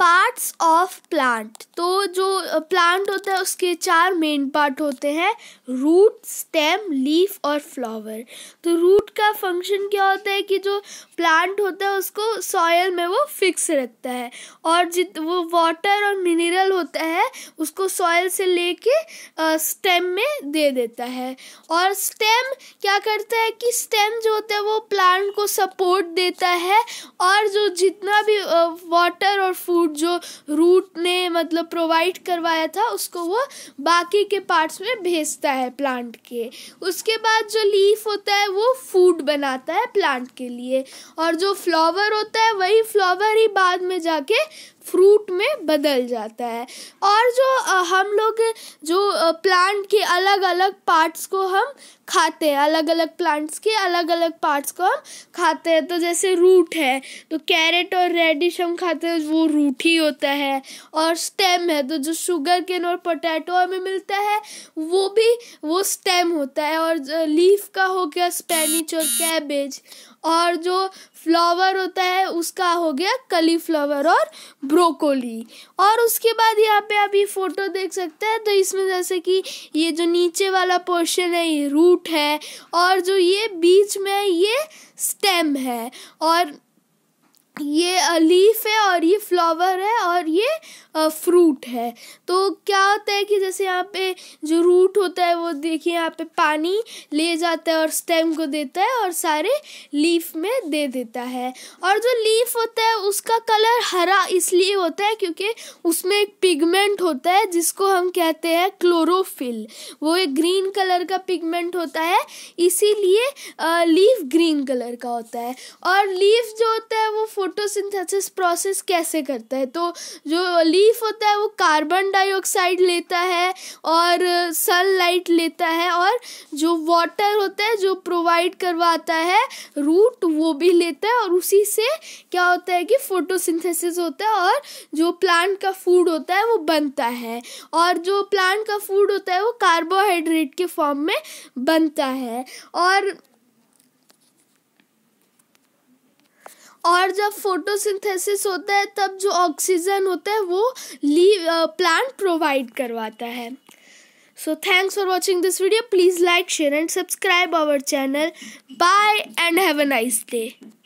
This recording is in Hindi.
पार्ट्स ऑफ प्लांट तो जो प्लांट होता है उसके चार मेन पार्ट होते हैं रूट स्टेम लीफ और फ्लावर तो रूट का फंक्शन क्या होता है कि जो प्लांट होता है उसको सॉयल में वो फिक्स रखता है और जित वो वाटर और मिनरल होता है उसको सॉयल से लेके स्टेम में दे देता है और स्टेम क्या करता है कि स्टेम जो होता है वो प्लांट को सपोर्ट देता है और जो जितना भी वाटर और फूड रूट जो रूट ने मतलब प्रोवाइड करवाया था उसको वो बाकी के पार्ट्स में भेजता है प्लांट के उसके बाद जो लीफ होता है वो फूड बनाता है प्लांट के लिए और जो फ्लावर होता है वही फ्लावर ही बाद में जाके फ्रूट में बदल जाता है और जो हम लोग जो प्लांट के अलग अलग पार्ट्स को हम खाते हैं अलग अलग प्लांट्स के अलग अलग पार्ट्स को हम खाते हैं तो जैसे रूट है तो कैरेट और रेडिश हम खाते हैं वो रूट ही होता है और स्टेम है तो जो शुगर केन और पोटैटो हमें मिलता है वो भी वो स्टेम होता है और लीफ का हो गया स्पेनिच और कैबेज और जो फ्लावर होता है उसका हो गया कलीफ्लावर और ब्रोकोली और उसके बाद यहाँ पे अभी फोटो देख सकते हैं तो इसमें जैसे कि ये जो नीचे वाला पोर्शन है ये रूट है और जो ये बीच में ये स्टेम है और ये लीफ uh, है और ये फ्लावर है और ये फ्रूट है तो क्या होता है कि जैसे यहाँ पे जो रूट होता है वो देखिए यहाँ पे पानी ले जाता है और स्टेम को देता है और सारे लीफ में दे देता है और जो लीफ होता है उसका कलर हरा इसलिए होता है क्योंकि उसमें एक पिगमेंट होता है जिसको हम कहते हैं क्लोरोफिल वो एक ग्रीन कलर का पिगमेंट होता है इसीलिए लीफ ग्रीन कलर का होता है और लीफ जो होता है वो फोटोसिंथेसिस प्रोसेस कैसे करता है तो जो लीफ लीफ होता है वो कार्बन डाइऑक्साइड लेता है और सनलाइट लेता है और जो वाटर होता है जो प्रोवाइड करवाता है रूट वो भी लेता है और उसी से क्या होता है कि फोटोसिंथेसिस होता है और जो प्लांट का फूड होता है वो बनता है और जो प्लांट का फूड होता है वो कार्बोहाइड्रेट के फॉर्म में बनता है और और जब फोटोसिंथेसिस होता है तब जो ऑक्सीजन होता है वो लीव प्लांट प्रोवाइड करवाता है so thanks for watching this video please like share and subscribe our channel bye and have a nice day